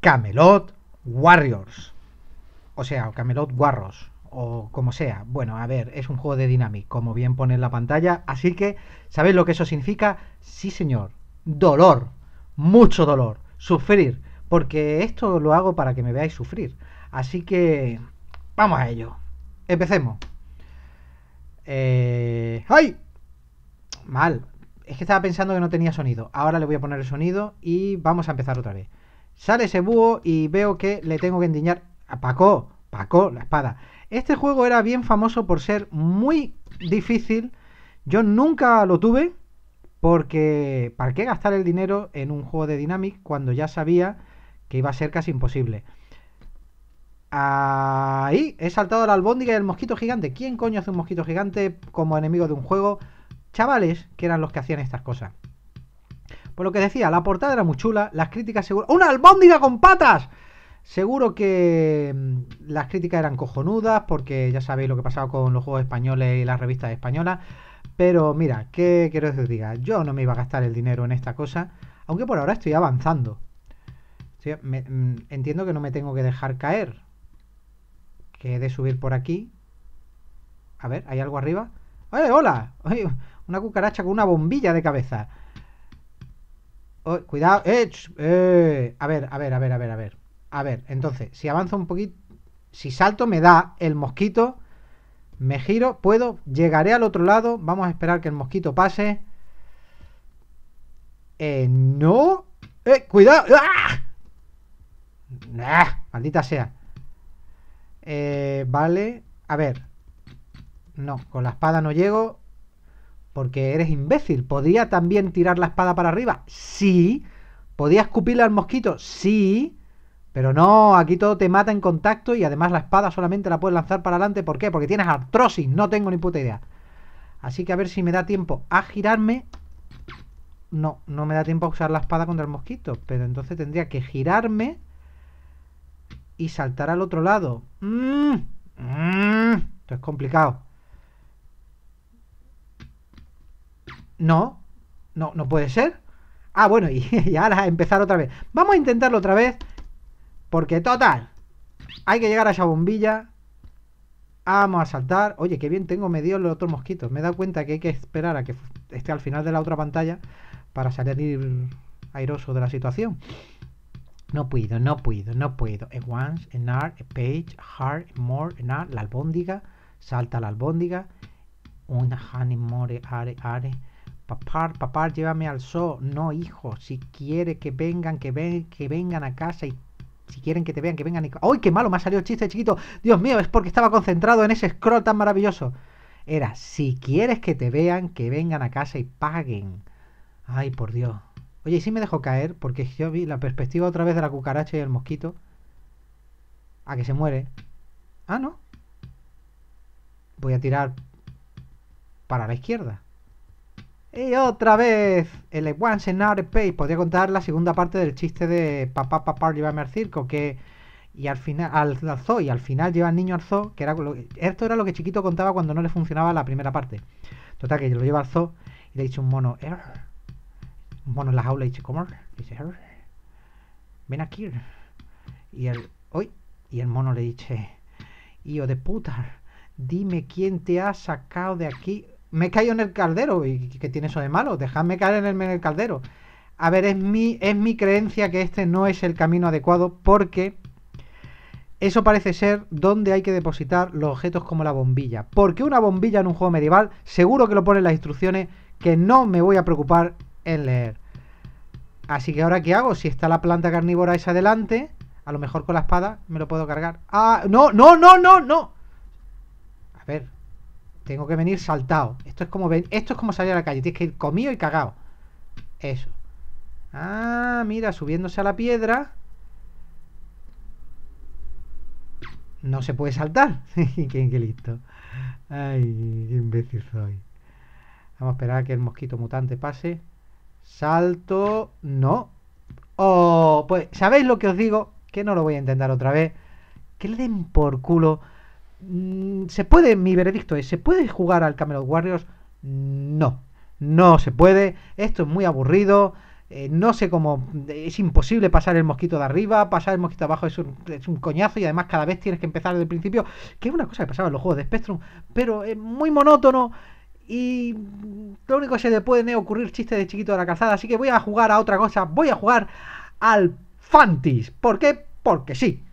Camelot Warriors. O sea, Camelot Warros. O como sea. Bueno, a ver, es un juego de Dynamic, como bien pone en la pantalla. Así que, ¿sabéis lo que eso significa? Sí, señor. Dolor. Mucho dolor. Sufrir. Porque esto lo hago para que me veáis sufrir. Así que, vamos a ello. Empecemos. Eh, ¡Ay! Mal. Es que estaba pensando que no tenía sonido. Ahora le voy a poner el sonido y vamos a empezar otra vez. Sale ese búho y veo que le tengo que endiñar a Paco, Paco, la espada. Este juego era bien famoso por ser muy difícil. Yo nunca lo tuve porque ¿para qué gastar el dinero en un juego de Dynamic cuando ya sabía que iba a ser casi imposible? Ahí he saltado la albóndiga y el mosquito gigante. ¿Quién coño hace un mosquito gigante como enemigo de un juego? Chavales que eran los que hacían estas cosas. Por lo que decía, la portada era muy chula, las críticas seguro... ¡Una albóndiga con patas! Seguro que mm, las críticas eran cojonudas, porque ya sabéis lo que pasaba con los juegos españoles y las revistas españolas. Pero mira, ¿qué quiero decir. diga? Yo no me iba a gastar el dinero en esta cosa, aunque por ahora estoy avanzando. Mm, entiendo que no me tengo que dejar caer. Que he de subir por aquí. A ver, ¿hay algo arriba? ¡Eh, hola! una cucaracha con una bombilla de cabeza. Oh, cuidado. Eh, eh, A ver, a ver, a ver, a ver, a ver. A ver, entonces, si avanzo un poquito... Si salto me da el mosquito. Me giro, puedo, llegaré al otro lado. Vamos a esperar que el mosquito pase. Eh, no. Eh, cuidado. ¡ah! maldita sea. Eh, vale. A ver. No, con la espada no llego. Porque eres imbécil. ¿Podría también tirar la espada para arriba? Sí. ¿Podía escupirle al mosquito? Sí. Pero no, aquí todo te mata en contacto y además la espada solamente la puedes lanzar para adelante. ¿Por qué? Porque tienes artrosis. No tengo ni puta idea. Así que a ver si me da tiempo a girarme. No, no me da tiempo a usar la espada contra el mosquito. Pero entonces tendría que girarme y saltar al otro lado. Mm, mm, esto es complicado. No, no, no puede ser. Ah, bueno, y, ahora empezar otra vez. Vamos a intentarlo otra vez. Porque, total, hay que llegar a esa bombilla. Vamos a saltar. Oye, qué bien tengo medio los otros mosquitos. Me he dado cuenta que hay que esperar a que esté al final de la otra pantalla para salir airoso de la situación. No puedo, no puedo, no puedo. once, en a page, hard, more, la albóndiga. Salta la albóndiga. Una honey more, are, are. Papá, papar, llévame al zoo. No, hijo, si quiere que vengan, que, ven, que vengan a casa y si quieren que te vean, que vengan ¡Ay, qué malo! Me ha salido el chiste, chiquito. Dios mío, es porque estaba concentrado en ese scroll tan maravilloso. Era, si quieres que te vean, que vengan a casa y paguen. Ay, por Dios. Oye, y si me dejó caer, porque yo vi la perspectiva otra vez de la cucaracha y el mosquito. A que se muere. Ah, no. Voy a tirar para la izquierda. Y otra vez, el Once in Our Space podría contar la segunda parte del chiste de papá, papá, llévame al circo, que y al final al, zoo y al final lleva al niño al zoo, que era esto era lo que chiquito contaba cuando no le funcionaba la primera parte. Total que lo lleva al zoo y le dice un mono, er". un mono en la jaula y dice, ¿cómo? dice, er". ven aquí. Y el, hoy, y el mono le dice, hijo de puta, dime quién te ha sacado de aquí me he en el caldero. ¿Y qué tiene eso de malo? Dejadme caer en el, caldero. A ver, es mi, es mi creencia que este no es el camino adecuado porque eso parece ser donde hay que depositar los objetos como la bombilla. Porque una bombilla en un juego medieval, seguro que lo ponen las instrucciones que no me voy a preocupar en leer. Así que ahora, ¿qué hago? Si está la planta carnívora esa adelante. a lo mejor con la espada me lo puedo cargar. ¡Ah! ¡No, no, no, no, no! A ver, tengo que venir saltado. Esto es como esto es como salir a la calle. Tienes que ir comido y cagado. Eso. Ah, mira, subiéndose a la piedra. No se puede saltar. qué, qué listo. Ay, qué imbécil soy. Vamos a esperar a que el mosquito mutante pase. Salto. No. Oh, pues, ¿sabéis lo que os digo? Que no lo voy a intentar otra vez. Que le den por culo Mm, se puede, mi veredicto es, ¿se puede jugar al Camelot Warriors? No, no se puede, esto es muy aburrido, eh, no sé cómo, es imposible pasar el mosquito de arriba, pasar el mosquito de abajo es un, coñazo y además cada vez tienes que empezar desde el principio, que es una cosa que pasaba en los juegos de Spectrum, pero es muy monótono y lo único que se le pueden ocurrir chistes de chiquito de la calzada, así que voy a jugar a otra cosa, voy a jugar al Fantis, ¿por qué? Porque sí.